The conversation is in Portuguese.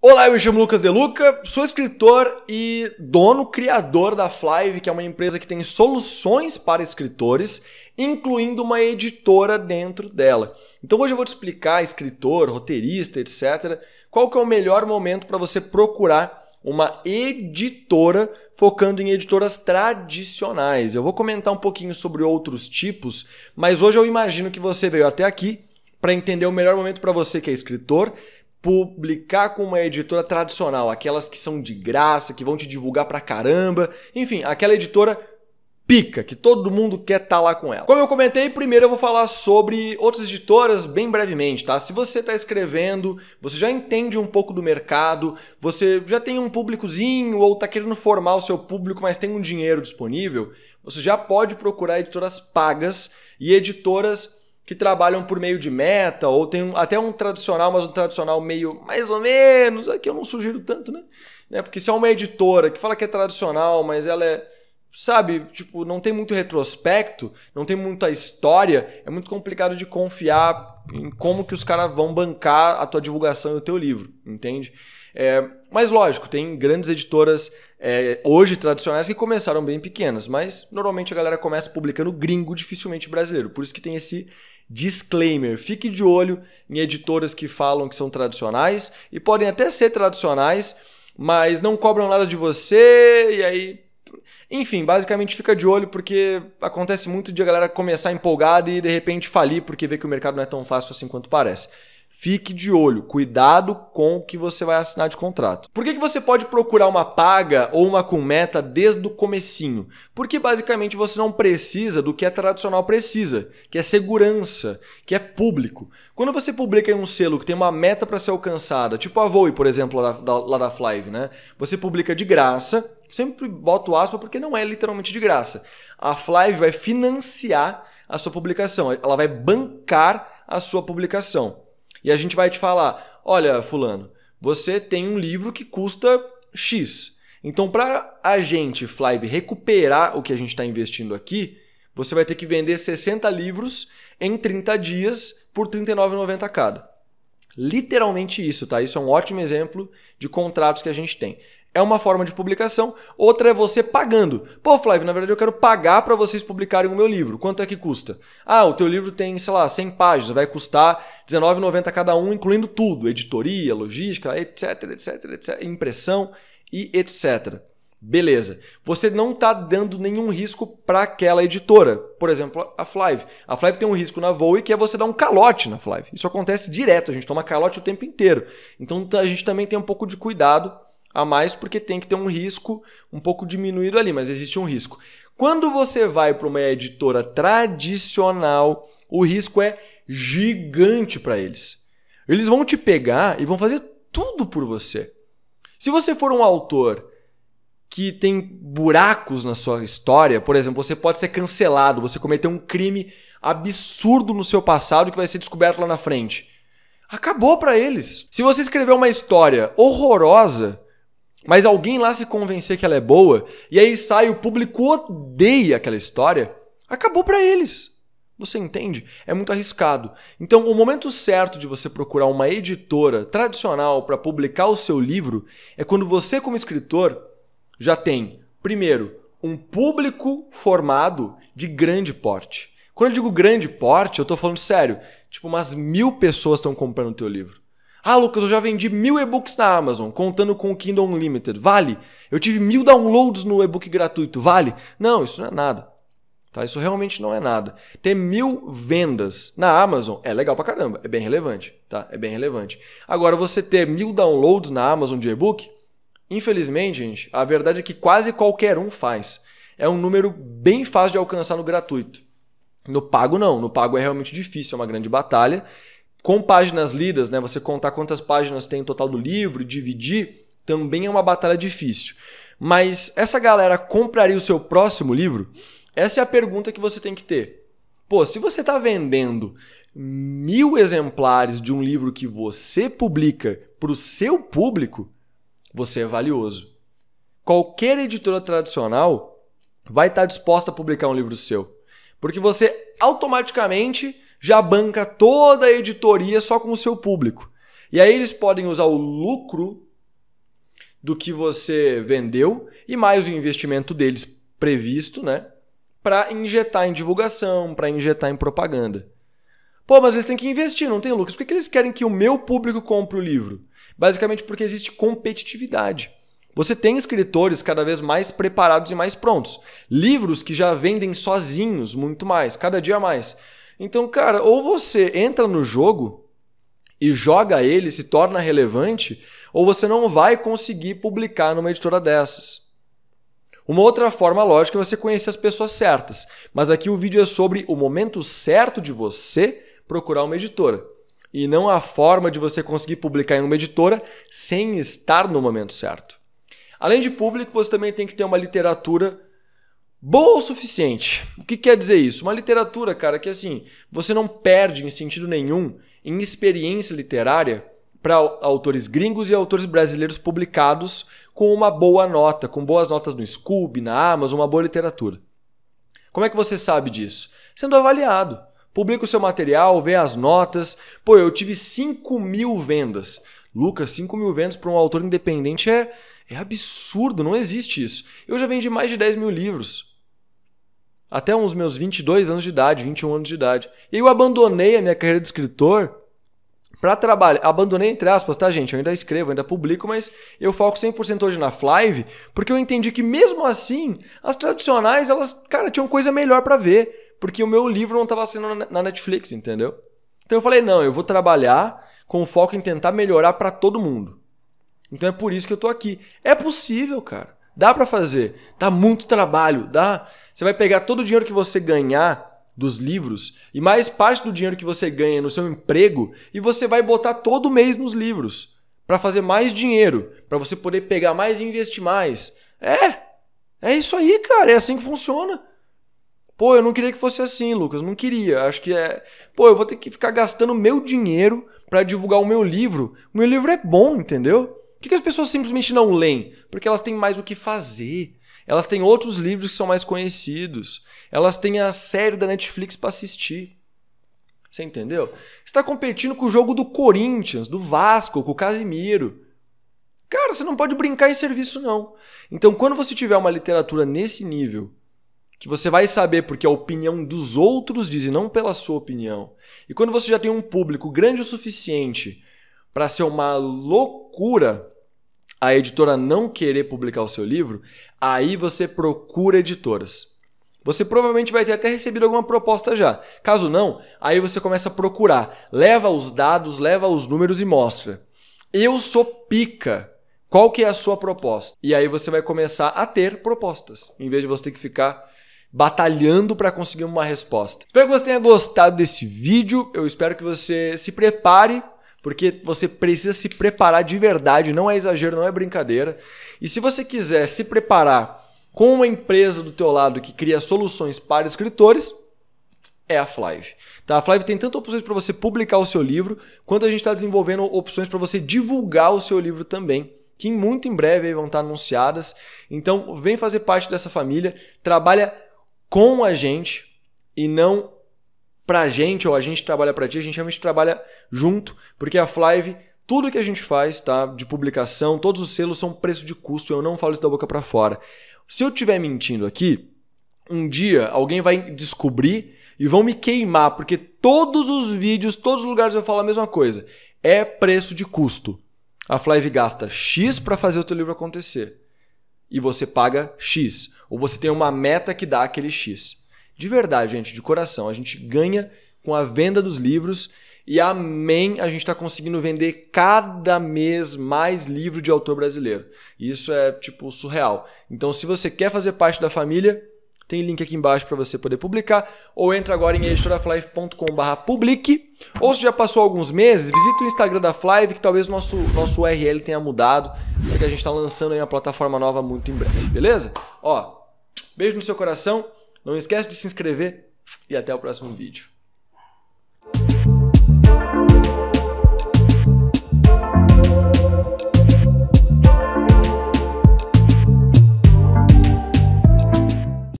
Olá, eu me chamo Lucas Deluca, sou escritor e dono criador da Flyve, que é uma empresa que tem soluções para escritores, incluindo uma editora dentro dela. Então hoje eu vou te explicar, escritor, roteirista, etc, qual que é o melhor momento para você procurar uma editora focando em editoras tradicionais. Eu vou comentar um pouquinho sobre outros tipos, mas hoje eu imagino que você veio até aqui para entender o melhor momento para você que é escritor publicar com uma editora tradicional, aquelas que são de graça, que vão te divulgar pra caramba, enfim, aquela editora pica, que todo mundo quer estar tá lá com ela. Como eu comentei, primeiro eu vou falar sobre outras editoras bem brevemente, tá? Se você está escrevendo, você já entende um pouco do mercado, você já tem um públicozinho ou está querendo formar o seu público, mas tem um dinheiro disponível, você já pode procurar editoras pagas e editoras que trabalham por meio de meta, ou tem até um tradicional, mas um tradicional meio mais ou menos, aqui é eu não sugiro tanto, né? né? Porque se é uma editora que fala que é tradicional, mas ela é, sabe, tipo, não tem muito retrospecto, não tem muita história, é muito complicado de confiar em como que os caras vão bancar a tua divulgação e o teu livro, entende? É, mas lógico, tem grandes editoras é, hoje tradicionais que começaram bem pequenas, mas normalmente a galera começa publicando gringo, dificilmente brasileiro. Por isso que tem esse Disclaimer: fique de olho em editoras que falam que são tradicionais e podem até ser tradicionais, mas não cobram nada de você e aí. Enfim, basicamente fica de olho porque acontece muito de a galera começar empolgada e de repente falir porque vê que o mercado não é tão fácil assim quanto parece. Fique de olho, cuidado com o que você vai assinar de contrato. Por que, que você pode procurar uma paga ou uma com meta desde o comecinho? Porque basicamente você não precisa do que a tradicional precisa, que é segurança, que é público. Quando você publica em um selo que tem uma meta para ser alcançada, tipo a Voe, por exemplo, lá da, lá da Flive, né? Você publica de graça, sempre boto aspa porque não é literalmente de graça. A Flive vai financiar a sua publicação, ela vai bancar a sua publicação. E a gente vai te falar: olha, Fulano, você tem um livro que custa X. Então, para a gente, Flive, recuperar o que a gente está investindo aqui, você vai ter que vender 60 livros em 30 dias por R$ 39,90 cada. Literalmente isso, tá? Isso é um ótimo exemplo de contratos que a gente tem. É uma forma de publicação, outra é você pagando. Pô, Flávio, na verdade eu quero pagar para vocês publicarem o meu livro. Quanto é que custa? Ah, o teu livro tem, sei lá, 100 páginas, vai custar R$19,90 cada um, incluindo tudo, editoria, logística, etc, etc, etc, impressão e etc. Beleza. Você não está dando nenhum risco para aquela editora. Por exemplo, a Flive. A Flive tem um risco na Voe que é você dar um calote na Flive. Isso acontece direto, a gente toma calote o tempo inteiro. Então a gente também tem um pouco de cuidado a mais porque tem que ter um risco um pouco diminuído ali, mas existe um risco. Quando você vai para uma editora tradicional, o risco é gigante para eles. Eles vão te pegar e vão fazer tudo por você. Se você for um autor que tem buracos na sua história, por exemplo, você pode ser cancelado, você cometeu um crime absurdo no seu passado que vai ser descoberto lá na frente. Acabou para eles. Se você escrever uma história horrorosa, mas alguém lá se convencer que ela é boa, e aí sai o público odeia aquela história, acabou para eles. Você entende? É muito arriscado. Então, o momento certo de você procurar uma editora tradicional para publicar o seu livro é quando você, como escritor, já tem, primeiro, um público formado de grande porte. Quando eu digo grande porte, eu estou falando sério. Tipo, umas mil pessoas estão comprando o teu livro. Ah, Lucas, eu já vendi mil e-books na Amazon, contando com o Kindle Unlimited. Vale? Eu tive mil downloads no e-book gratuito. Vale? Não, isso não é nada. Tá? Isso realmente não é nada. Ter mil vendas na Amazon é legal pra caramba. É bem relevante. Tá? É bem relevante. Agora, você ter mil downloads na Amazon de e-book, infelizmente, gente, a verdade é que quase qualquer um faz. É um número bem fácil de alcançar no gratuito. No pago, não. No pago é realmente difícil, é uma grande batalha com páginas lidas, né, você contar quantas páginas tem o total do livro, dividir, também é uma batalha difícil. Mas essa galera compraria o seu próximo livro? Essa é a pergunta que você tem que ter. Pô, se você está vendendo mil exemplares de um livro que você publica para o seu público, você é valioso. Qualquer editora tradicional vai estar tá disposta a publicar um livro seu, porque você automaticamente já banca toda a editoria só com o seu público. E aí eles podem usar o lucro do que você vendeu e mais o investimento deles previsto, né? Para injetar em divulgação, para injetar em propaganda. Pô, mas eles têm que investir, não tem lucro. Por que, que eles querem que o meu público compre o livro? Basicamente porque existe competitividade. Você tem escritores cada vez mais preparados e mais prontos. Livros que já vendem sozinhos muito mais, cada dia mais. Então, cara, ou você entra no jogo e joga ele, se torna relevante, ou você não vai conseguir publicar numa editora dessas. Uma outra forma lógica é você conhecer as pessoas certas, mas aqui o vídeo é sobre o momento certo de você procurar uma editora e não a forma de você conseguir publicar em uma editora sem estar no momento certo. Além de público, você também tem que ter uma literatura boa o suficiente. O que quer dizer isso? Uma literatura, cara, que assim, você não perde em sentido nenhum em experiência literária para autores gringos e autores brasileiros publicados com uma boa nota, com boas notas no Scoob, na Amazon, uma boa literatura. Como é que você sabe disso? Sendo avaliado. Publica o seu material, vê as notas. Pô, eu tive 5 mil vendas. Lucas, 5 mil vendas para um autor independente é, é absurdo, não existe isso. Eu já vendi mais de 10 mil livros até uns meus 22 anos de idade, 21 anos de idade. E eu abandonei a minha carreira de escritor para trabalhar. Abandonei entre aspas, tá, gente? Eu ainda escrevo, ainda publico, mas eu foco 100% hoje na Flive, porque eu entendi que mesmo assim, as tradicionais, elas, cara, tinham coisa melhor para ver, porque o meu livro não estava sendo na Netflix, entendeu? Então eu falei, não, eu vou trabalhar com foco em tentar melhorar para todo mundo. Então é por isso que eu tô aqui. É possível, cara. Dá para fazer. Dá muito trabalho, dá. Você vai pegar todo o dinheiro que você ganhar dos livros e mais parte do dinheiro que você ganha no seu emprego e você vai botar todo mês nos livros para fazer mais dinheiro, para você poder pegar mais e investir mais. É. É isso aí, cara, é assim que funciona. Pô, eu não queria que fosse assim, Lucas, não queria. Acho que é, pô, eu vou ter que ficar gastando meu dinheiro para divulgar o meu livro. O meu livro é bom, entendeu? Por que, que as pessoas simplesmente não leem? Porque elas têm mais o que fazer. Elas têm outros livros que são mais conhecidos. Elas têm a série da Netflix para assistir. Você entendeu? está competindo com o jogo do Corinthians, do Vasco, com o Casimiro. Cara, você não pode brincar em serviço, não. Então, quando você tiver uma literatura nesse nível, que você vai saber porque a opinião dos outros diz e não pela sua opinião, e quando você já tem um público grande o suficiente para ser uma loucura a editora não querer publicar o seu livro, aí você procura editoras. Você provavelmente vai ter até recebido alguma proposta já. Caso não, aí você começa a procurar. Leva os dados, leva os números e mostra. Eu sou pica. Qual que é a sua proposta? E aí você vai começar a ter propostas, em vez de você ter que ficar batalhando para conseguir uma resposta. Espero que você tenha gostado desse vídeo. Eu espero que você se prepare porque você precisa se preparar de verdade, não é exagero, não é brincadeira. E se você quiser se preparar com uma empresa do teu lado que cria soluções para escritores, é a Flive. Tá? A Flive tem tanto opções para você publicar o seu livro, quanto a gente está desenvolvendo opções para você divulgar o seu livro também que muito em breve vão estar tá anunciadas. Então, vem fazer parte dessa família, trabalha com a gente e não pra gente, ou a gente trabalha pra ti, a gente realmente trabalha junto, porque a Flive, tudo que a gente faz, tá? De publicação, todos os selos são preço de custo, eu não falo isso da boca para fora. Se eu estiver mentindo aqui, um dia alguém vai descobrir e vão me queimar, porque todos os vídeos, todos os lugares eu falo a mesma coisa. É preço de custo. A Flive gasta X para fazer o teu livro acontecer. E você paga X. Ou você tem uma meta que dá aquele X. De verdade, gente, de coração. A gente ganha com a venda dos livros. E amém, a gente está conseguindo vender cada mês mais livro de autor brasileiro. E isso é tipo surreal. Então, se você quer fazer parte da família, tem link aqui embaixo para você poder publicar, ou entra agora em editoraflivecom publique ou se já passou alguns meses, visita o Instagram da Flive, que talvez o nosso, nosso URL tenha mudado, porque a gente está lançando aí uma plataforma nova muito em breve, beleza? Ó, beijo no seu coração. Não esquece de se inscrever e até o próximo vídeo.